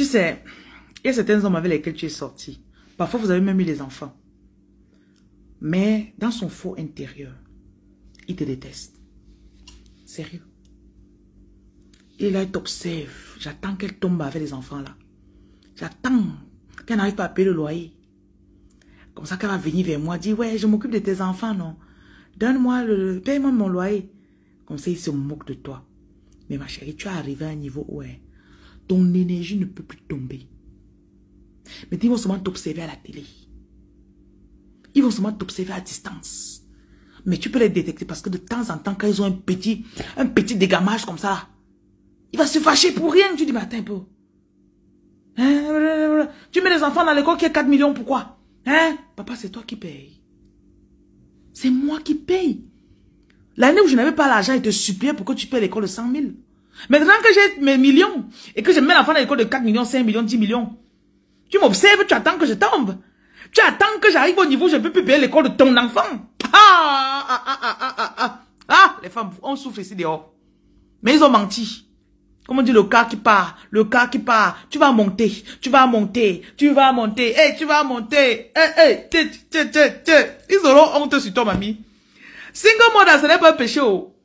Tu sais, il y a certains hommes avec lesquels tu es sorti. Parfois, vous avez même eu les enfants. Mais dans son faux intérieur, il te déteste. Sérieux. Il là, il t'observe. J'attends qu'elle tombe avec les enfants là. J'attends qu'elle n'arrive pas à payer le loyer. Comme ça, qu'elle va venir vers moi, dire, ouais, je m'occupe de tes enfants, non. Donne-moi le, paye-moi mon loyer. Comme ça, il se moque de toi. Mais ma chérie, tu es arrivé à un niveau où, hein, ton énergie ne peut plus tomber. Mais ils vont seulement t'observer à la télé. Ils vont seulement t'observer à distance. Mais tu peux les détecter parce que de temps en temps, quand ils ont un petit, un petit dégamage comme ça, il va se fâcher pour rien. Tu dis, mais attends un peu. Hein? Tu mets les enfants dans l'école qui a 4 millions, pourquoi Hein Papa, c'est toi qui payes. C'est moi qui paye. L'année où je n'avais pas l'argent, il te suppliaient pour que tu payes l'école de 100 000. Maintenant que j'ai mes millions et que je mets l'enfant à l'école de 4 millions, 5 millions, 10 millions, tu m'observes, tu attends que je tombe. Tu attends que j'arrive au niveau où je peux plus payer l'école de ton enfant. Ah, ah, ah, ah, les femmes, on souffre ici dehors. Mais ils ont menti. Comment on dit le cas qui part, le cas qui part, tu vas monter, tu vas monter, tu vas monter, hey, tu vas monter, hey, hey, te te te Ils auront honte sur toi, mamie. Single mother, ce n'est pas un péché. Oh.